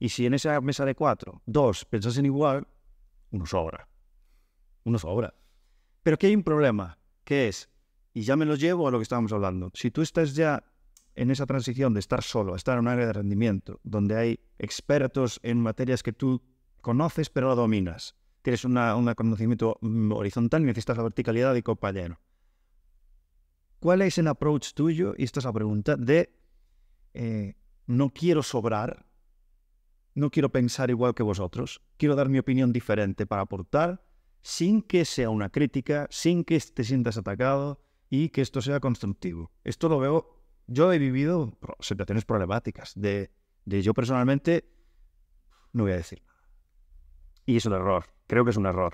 Y si en esa mesa de cuatro, dos en igual, uno sobra. Uno sobra. Pero aquí hay un problema, que es, y ya me lo llevo a lo que estábamos hablando, si tú estás ya en esa transición de estar solo, estar en un área de rendimiento, donde hay expertos en materias que tú conoces pero la dominas, tienes un conocimiento mm, horizontal y necesitas la verticalidad de compañero. ¿Cuál es el approach tuyo? Y esta es la pregunta de, eh, no quiero sobrar, no quiero pensar igual que vosotros, quiero dar mi opinión diferente para aportar sin que sea una crítica, sin que te sientas atacado y que esto sea constructivo. Esto lo veo, yo he vivido situaciones problemáticas de, yo personalmente no voy a decir nada. Y es un error, creo que es un error.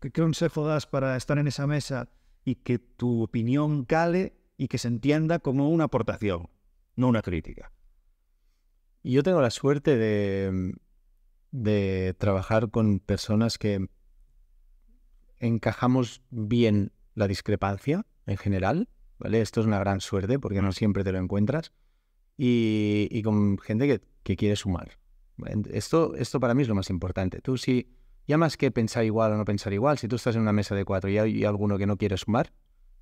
¿qué consejo das para estar en esa mesa y que tu opinión cale y que se entienda como una aportación, no una crítica? yo tengo la suerte de, trabajar con personas que encajamos bien la discrepancia en general, ¿vale? Esto es una gran suerte porque no siempre te lo encuentras. Y, con gente que, quiere sumar. Esto, esto para mí es lo más importante. Tú si, ya más que pensar igual o no pensar igual, si tú estás en una mesa de cuatro y hay alguno que no quiere sumar,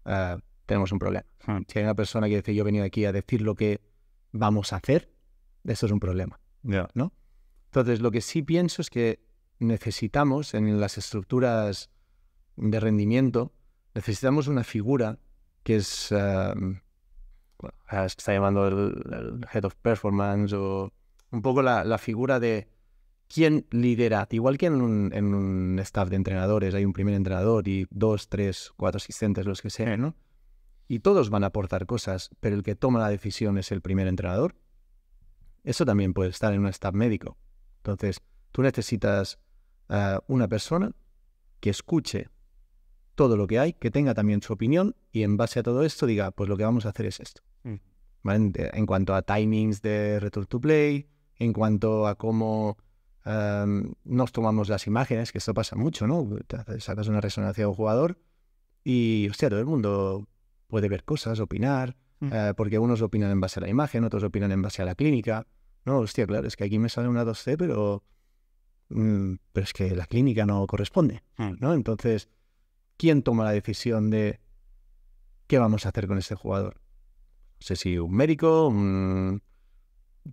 ah, tenemos un problema. Si hay una persona que dice yo he venido aquí a decir lo que vamos a hacer, eso es un problema. ¿no? Entonces, lo que sí pienso es que necesitamos en las estructuras de rendimiento, necesitamos una figura que es... Em, está llamando el, Head of Performance o un poco la, figura de quién lidera. Igual que en en un, staff de entrenadores hay un primer entrenador y dos, tres, cuatro asistentes, los que sean, ¿no? Y todos van a aportar cosas, pero el que toma la decisión es el primer entrenador eso también puede estar en un staff médico. Entonces, tú necesitas eh, una persona que escuche todo lo que hay, que tenga también su opinión y en base a todo esto diga, pues lo que vamos a hacer es esto. Mm. En, cuanto a timings de return to play, en cuanto a cómo em, nos tomamos las imágenes, que esto pasa mucho, ¿no? sacas una resonancia de un jugador y, hostia, todo el mundo puede ver cosas, opinar, mm. eh, porque unos opinan en base a la imagen, otros opinan en base a la clínica. No, hostia, claro, es que aquí me sale una 2C, mm, pero, es que la clínica no corresponde, hmm. ¿no? Entonces, ¿quién toma la decisión de qué vamos a hacer con este jugador? No sé si un médico,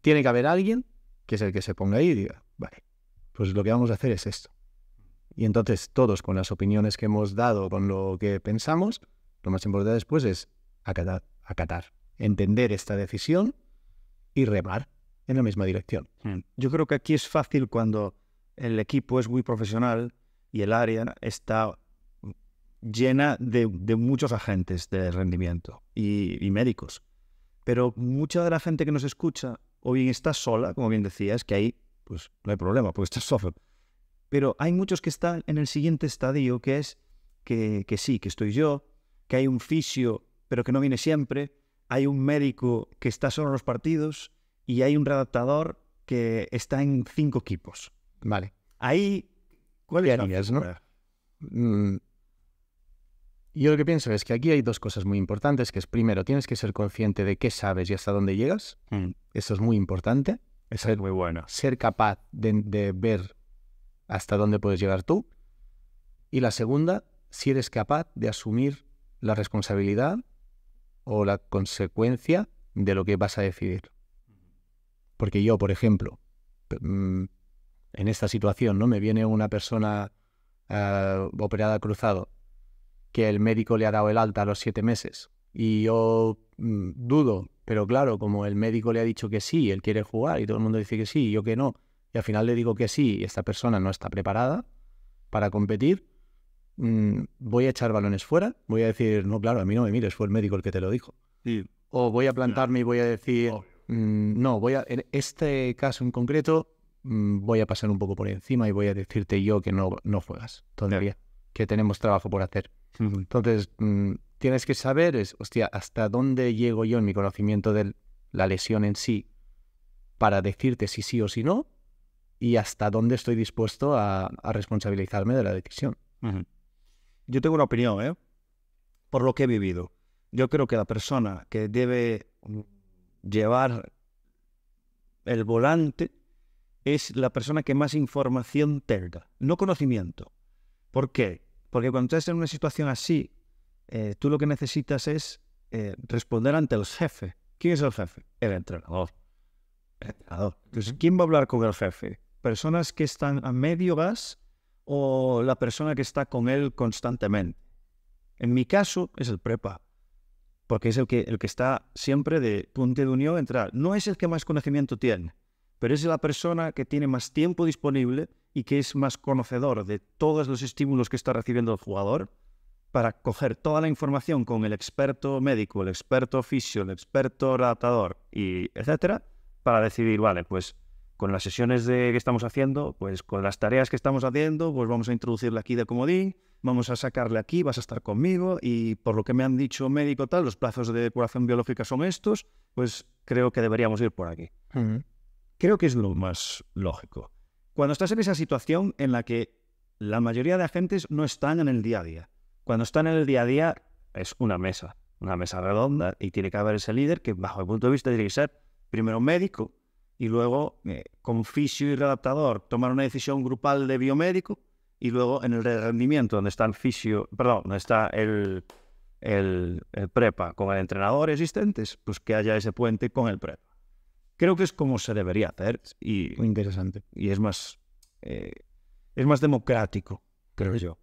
tiene que haber alguien que es el que se ponga ahí y diga, vale, pues lo que vamos a hacer es esto. Y entonces todos con las opiniones que hemos dado, con lo que pensamos, lo más importante después es acatar, acatar entender esta decisión y remar en la misma dirección. Mm. Yo creo que aquí es fácil cuando el equipo es muy profesional y el área está llena de, muchos agentes de rendimiento y, médicos. Pero mucha de la gente que nos escucha, o bien está sola, como bien decías, que ahí pues no hay problema, porque estar solo. Pero hay muchos que están en el siguiente estadio, que es que, que sí, que estoy yo, que hay un fisio, pero que no viene siempre, hay un médico que está solo en los partidos, y hay un redactador que está en cinco equipos. Vale. Ahí, ¿cuál es no? Mm. Yo lo que pienso es que aquí hay dos cosas muy importantes, que es primero, tienes que ser consciente de qué sabes y hasta dónde llegas. Mm. Eso es muy importante. Eso es muy bueno. Ser capaz de ver hasta dónde puedes llegar tú. Y la segunda, si eres capaz de asumir la responsabilidad o la consecuencia de lo que vas a decidir. Porque yo, por ejemplo, mm, en esta situación, ¿no? Me viene una persona ah, operada cruzado, que el médico le ha dado el alta a los siete meses, y yo mm, dudo, pero claro, como el médico le ha dicho que sí, él quiere jugar, y todo el mundo dice que sí, yo que no, y al final le digo que sí, y esta persona no está preparada para competir, mm, voy a echar balones fuera, voy a decir, no, claro, a mí no me mires, fue el médico el que te lo dijo. O voy a plantarme y voy a decir, Mm, no, voy a, en este caso en concreto mm, voy a pasar un poco por encima y voy a decirte yo que no, no juegas todavía, que tenemos trabajo por hacer. Entonces, mm, tienes que saber, es, hasta dónde llego yo en mi conocimiento de la lesión en sí para decirte si sí o si no y hasta dónde estoy dispuesto a, responsabilizarme de la decisión. Yo tengo una opinión, ¿eh? Por lo que he vivido. Yo creo que la persona que debe llevar el volante es la persona que más información tenga, no conocimiento. ¿Por qué? Porque cuando estás en una situación así, eh, tú lo que necesitas es eh, responder ante el jefe. ¿Quién es el jefe? El entrenador. El entrenador. Entonces, ¿quién va a hablar con el jefe? ¿Personas que están a medio gas o la persona que está con él constantemente? En mi caso, es el prepa porque es el que, el que está siempre de punte de unión entre... No es el que más conocimiento tiene, pero es la persona que tiene más tiempo disponible y que es más conocedor de todos los estímulos que está recibiendo el jugador para coger toda la información con el experto médico, el experto fisio, el experto adaptador y etcétera, para decidir, vale, pues con las sesiones de, que estamos haciendo, pues con las tareas que estamos haciendo, pues vamos a introducirle aquí de comodín, vamos a sacarle aquí, vas a estar conmigo y por lo que me han dicho médico tal, los plazos de decoración biológica son estos, pues creo que deberíamos ir por aquí. Creo que es lo más lógico. Cuando estás en esa situación en la que la mayoría de agentes no están en el día a día, cuando están en el día a día es una mesa, una mesa redonda y tiene que haber ese líder que bajo el punto de vista tiene que ser primero médico y luego eh, con fisio y readaptador tomar una decisión grupal de biomédico y luego en el rendimiento, donde está el fisio, perdón, donde está el, el, prepa con el entrenador existente, pues que haya ese puente con el prepa. Creo que es como se debería hacer. Muy interesante. Y es más, eh, es más democrático, creo yo.